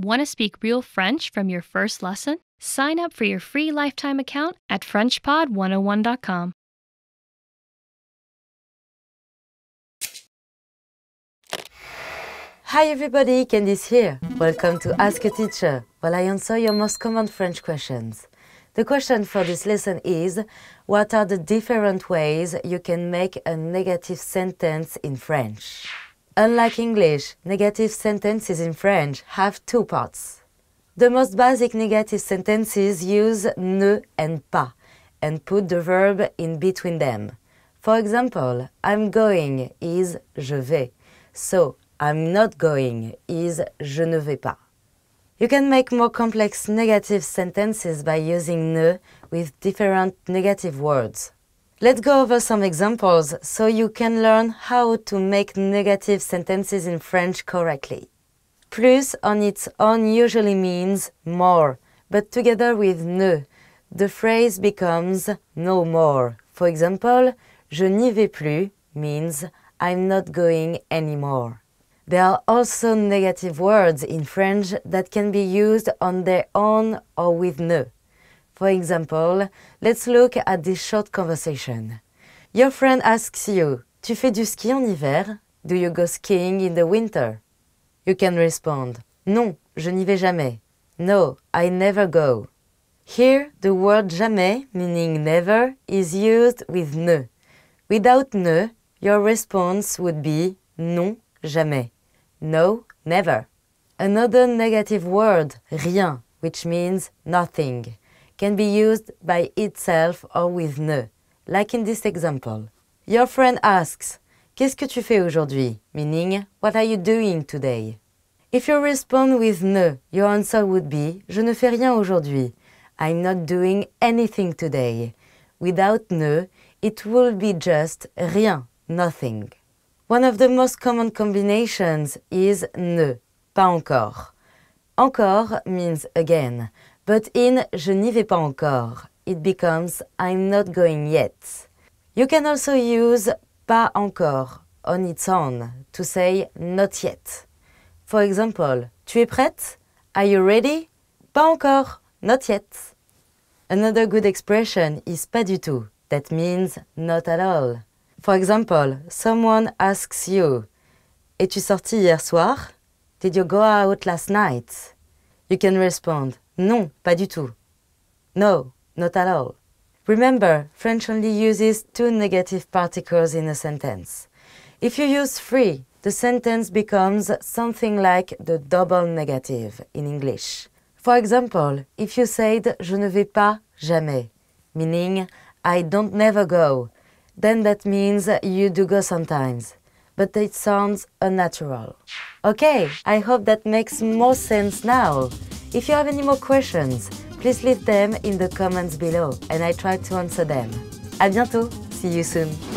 Want to speak real French from your first lesson? Sign up for your free lifetime account at FrenchPod101.com. Hi everybody, Candice here. Welcome to Ask a Teacher, where I answer your most common French questions. The question for this lesson is What are the different ways you can make a negative sentence in French? Unlike English, negative sentences in French have two parts. The most basic negative sentences use ne and pas and put the verb in between them. For example, I'm going is je vais. So, I'm not going is je ne vais pas. You can make more complex negative sentences by using ne with different negative words. Let's go over some examples so you can learn how to make negative sentences in French correctly. Plus on its own usually means more, but together with ne, the phrase becomes no more. For example, je n'y vais plus means I'm not going anymore. There are also negative words in French that can be used on their own or with ne. For example, let's look at this short conversation. Your friend asks you, Tu fais du ski en hiver? Do you go skiing in the winter? You can respond, Non, je n'y vais jamais. No, I never go. Here, the word jamais, meaning never, is used with ne. Without ne, your response would be non, jamais. No, never. Another negative word, rien, which means nothing can be used by itself or with ne, like in this example. Your friend asks, Qu'est-ce que tu fais aujourd'hui? Meaning, what are you doing today? If you respond with ne, your answer would be Je ne fais rien aujourd'hui. I'm not doing anything today. Without ne, it would be just rien, nothing. One of the most common combinations is ne, pas encore. Encore means again, But in je n'y vais pas encore. It becomes I'm not going yet. You can also use pas encore on its own to say not yet. For example, tu es prête? Are you ready? Pas encore, not yet. Another good expression is pas du tout. That means not at all. For example, someone asks you, Es-tu sorti hier soir? Did you go out last night? You can respond, Non, pas du tout. No, not at all. Remember, French only uses two negative particles in a sentence. If you use three, the sentence becomes something like the double negative in English. For example, if you said je ne vais pas jamais, meaning I don't never go, then that means you do go sometimes, but it sounds unnatural. Okay, I hope that makes more sense now. If you have any more questions, please leave them in the comments below and I try to answer them. À bientôt! See you soon!